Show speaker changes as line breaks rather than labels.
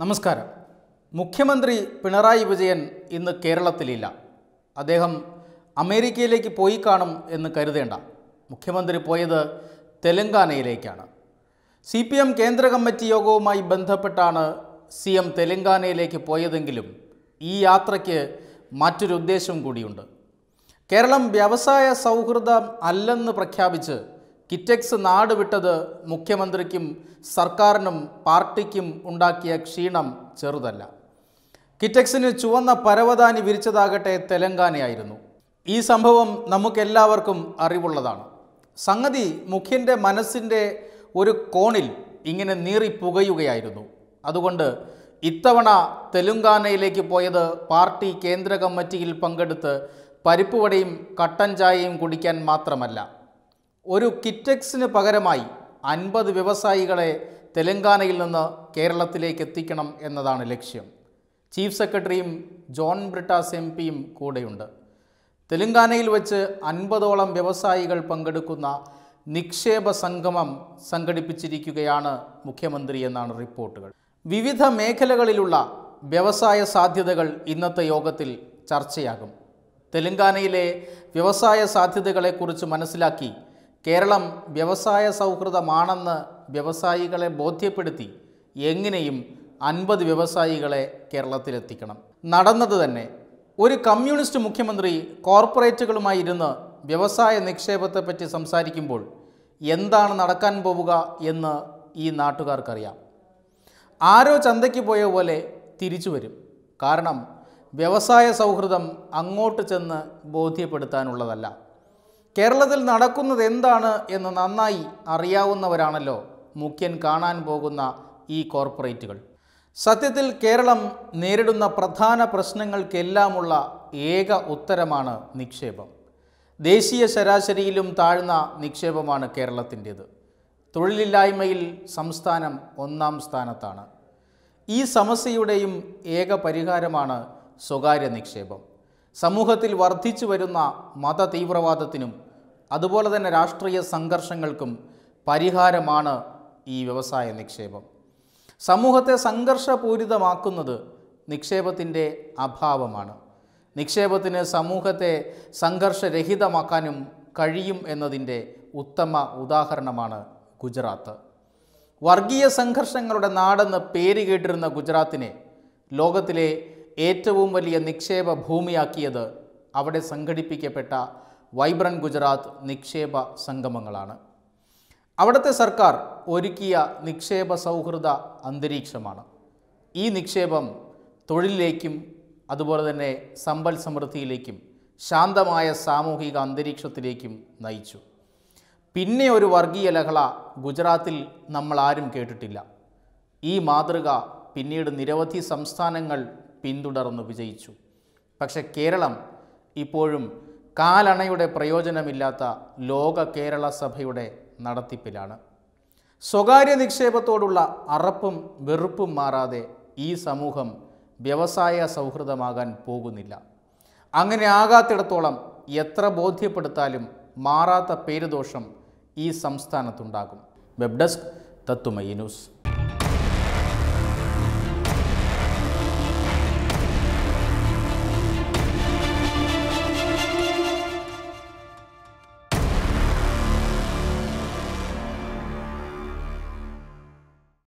നമസ്കാരം മുഖ്യമന്ത്രി പിണറായി വിജയൻ ഇന്ന് കേരളത്തിലില്ല അദ്ദേഹം അമേരിക്കയിലേക്ക് പോയി കാണും എന്ന് കരുതേണ്ട മുഖ്യമന്ത്രി പോയത് തെലങ്കാനയിലേക്കാണ് സി പി എം കേന്ദ്ര കമ്മിറ്റി യോഗവുമായി ബന്ധപ്പെട്ടാണ് സി എം തെലങ്കാനയിലേക്ക് പോയതെങ്കിലും ഈ യാത്രയ്ക്ക് മറ്റൊരു ഉദ്ദേശം കൂടിയുണ്ട് കേരളം വ്യവസായ സൗഹൃദം അല്ലെന്ന് പ്രഖ്യാപിച്ച് കിറ്റെക്സ് നാട് വിട്ടത് മുഖ്യമന്ത്രിക്കും സർക്കാരിനും പാർട്ടിക്കും ഉണ്ടാക്കിയ ക്ഷീണം ചെറുതല്ല കിറ്റെക്സിന് ചുവന്ന പരവതാനി വിരിച്ചതാകട്ടെ തെലങ്കാനയായിരുന്നു ഈ സംഭവം നമുക്കെല്ലാവർക്കും അറിവുള്ളതാണ് സംഗതി മുഖ്യൻ്റെ മനസ്സിൻ്റെ ഒരു കോണിൽ ഇങ്ങനെ നീറി പുകയുകയായിരുന്നു അതുകൊണ്ട് ഇത്തവണ തെലുങ്കാനയിലേക്ക് പോയത് പാർട്ടി കേന്ദ്ര കമ്മിറ്റിയിൽ പങ്കെടുത്ത് പരിപ്പുവടയും കട്ടൻ ചായയും കുടിക്കാൻ മാത്രമല്ല ഒരു കിറ്റക്സിന് പകരമായി അൻപത് വ്യവസായികളെ തെലങ്കാനയിൽ നിന്ന് കേരളത്തിലേക്ക് എത്തിക്കണം എന്നതാണ് ലക്ഷ്യം ചീഫ് സെക്രട്ടറിയും ജോൺ ബ്രിട്ടാസ് എം പിയും കൂടെയുണ്ട് തെലങ്കാനയിൽ വെച്ച് അൻപതോളം വ്യവസായികൾ പങ്കെടുക്കുന്ന നിക്ഷേപ സംഗമം സംഘടിപ്പിച്ചിരിക്കുകയാണ് മുഖ്യമന്ത്രി എന്നാണ് റിപ്പോർട്ടുകൾ വിവിധ മേഖലകളിലുള്ള വ്യവസായ സാധ്യതകൾ ഇന്നത്തെ യോഗത്തിൽ ചർച്ചയാകും തെലങ്കാനയിലെ വ്യവസായ സാധ്യതകളെക്കുറിച്ച് മനസ്സിലാക്കി കേരളം വ്യവസായ സൗഹൃദമാണെന്ന് വ്യവസായികളെ ബോധ്യപ്പെടുത്തി എങ്ങനെയും അൻപത് വ്യവസായികളെ കേരളത്തിലെത്തിക്കണം നടന്നത് തന്നെ ഒരു കമ്മ്യൂണിസ്റ്റ് മുഖ്യമന്ത്രി കോർപ്പറേറ്റുകളുമായി ഇരുന്ന് വ്യവസായ നിക്ഷേപത്തെപ്പറ്റി സംസാരിക്കുമ്പോൾ എന്താണ് നടക്കാൻ പോവുക എന്ന് ഈ നാട്ടുകാർക്കറിയാം ആരോ ചന്തയ്ക്ക് പോയ പോലെ തിരിച്ചു വരും കാരണം വ്യവസായ സൗഹൃദം അങ്ങോട്ട് ചെന്ന് ബോധ്യപ്പെടുത്താനുള്ളതല്ല കേരളത്തിൽ നടക്കുന്നത് എന്താണ് എന്ന് നന്നായി അറിയാവുന്നവരാണല്ലോ മുഖ്യൻ കാണാൻ പോകുന്ന ഈ കോർപ്പറേറ്റുകൾ സത്യത്തിൽ കേരളം നേരിടുന്ന പ്രധാന പ്രശ്നങ്ങൾക്കെല്ലാമുള്ള ഏക ഉത്തരമാണ് നിക്ഷേപം ദേശീയ ശരാശരിയിലും താഴ്ന്ന നിക്ഷേപമാണ് കേരളത്തിൻ്റേത് തൊഴിലില്ലായ്മയിൽ സംസ്ഥാനം ഒന്നാം സ്ഥാനത്താണ് ഈ സമസ്യയുടെയും ഏക പരിഹാരമാണ് സ്വകാര്യ നിക്ഷേപം സമൂഹത്തിൽ വർദ്ധിച്ചു വരുന്ന മത തീവ്രവാദത്തിനും അതുപോലെ തന്നെ രാഷ്ട്രീയ സംഘർഷങ്ങൾക്കും പരിഹാരമാണ് ഈ വ്യവസായ നിക്ഷേപം സമൂഹത്തെ സംഘർഷപൂരിതമാക്കുന്നത് നിക്ഷേപത്തിൻ്റെ അഭാവമാണ് നിക്ഷേപത്തിന് സമൂഹത്തെ സംഘർഷരഹിതമാക്കാനും കഴിയും എന്നതിൻ്റെ ഉത്തമ ഉദാഹരണമാണ് ഗുജറാത്ത് വർഗീയ സംഘർഷങ്ങളുടെ നാടെന്ന് പേര് കേട്ടിരുന്ന ഗുജറാത്തിനെ ലോകത്തിലെ ഏറ്റവും വലിയ നിക്ഷേപ ഭൂമിയാക്കിയത് അവിടെ സംഘടിപ്പിക്കപ്പെട്ട വൈബ്രൻ ഗുജറാത്ത് നിക്ഷേപ സംഗമങ്ങളാണ് അവിടുത്തെ സർക്കാർ ഒരുക്കിയ നിക്ഷേപ സൗഹൃദ അന്തരീക്ഷമാണ് ഈ നിക്ഷേപം തൊഴിലിലേക്കും അതുപോലെ തന്നെ സമ്പൽ സമൃദ്ധിയിലേക്കും ശാന്തമായ സാമൂഹിക അന്തരീക്ഷത്തിലേക്കും നയിച്ചു പിന്നെ ഒരു വർഗീയ ലഹള ഗുജറാത്തിൽ നമ്മൾ ആരും കേട്ടിട്ടില്ല ഈ മാതൃക പിന്നീട് നിരവധി സംസ്ഥാനങ്ങൾ പിന്തുടർന്ന് വിജയിച്ചു പക്ഷെ കേരളം ഇപ്പോഴും കാലണയുടെ പ്രയോജനമില്ലാത്ത ലോക കേരള സഭയുടെ നടത്തിപ്പിലാണ് സ്വകാര്യ നിക്ഷേപത്തോടുള്ള അറപ്പും വെറുപ്പും മാറാതെ ഈ സമൂഹം വ്യവസായ സൗഹൃദമാകാൻ പോകുന്നില്ല അങ്ങനെ ആകാത്തിടത്തോളം എത്ര ബോധ്യപ്പെടുത്താലും മാറാത്ത പേരുദോഷം ഈ സംസ്ഥാനത്തുണ്ടാകും വെബ് ഡെസ്ക് തത്തുമയി ന്യൂസ്